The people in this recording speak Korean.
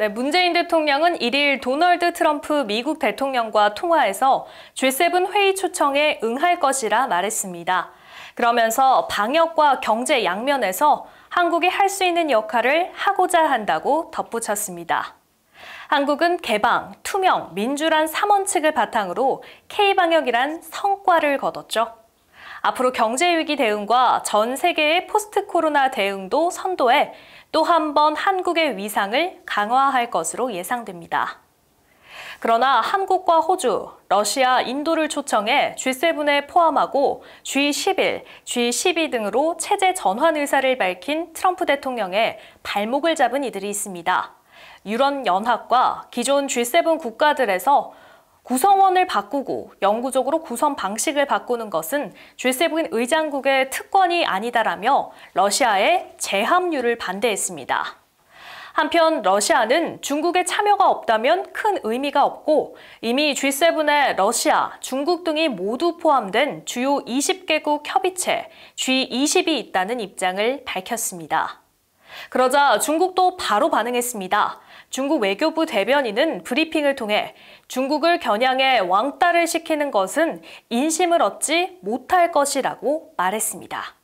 네, 문재인 대통령은 1일 도널드 트럼프 미국 대통령과 통화해서 G7 회의 초청에 응할 것이라 말했습니다. 그러면서 방역과 경제 양면에서 한국이 할 수 있는 역할을 하고자 한다고 덧붙였습니다. 한국은 개방, 투명, 민주란 3원칙을 바탕으로 K방역이란 성과를 거뒀죠. 앞으로 경제 위기 대응과 전 세계의 포스트 코로나 대응도 선도해 또 한 번 한국의 위상을 강화할 것으로 예상됩니다. 그러나 한국과 호주, 러시아, 인도를 초청해 G7에 포함하고 G11, G12 등으로 체제 전환 의사를 밝힌 트럼프 대통령의 발목을 잡은 이들이 있습니다. 유럽연합과 기존 G7 국가들에서 구성원을 바꾸고 영구적으로 구성 방식을 바꾸는 것은 G7 의장국의 특권이 아니다라며 러시아의 재합류를 반대했습니다. 한편 러시아는 중국의 참여가 없다면 큰 의미가 없고 이미 G7에 러시아, 중국 등이 모두 포함된 주요 20개국 협의체 G20이 있다는 입장을 밝혔습니다. 그러자 중국도 바로 반응했습니다. 중국 외교부 대변인은 브리핑을 통해 중국을 겨냥해 왕따를 시키는 것은 인심을 얻지 못할 것이라고 말했습니다.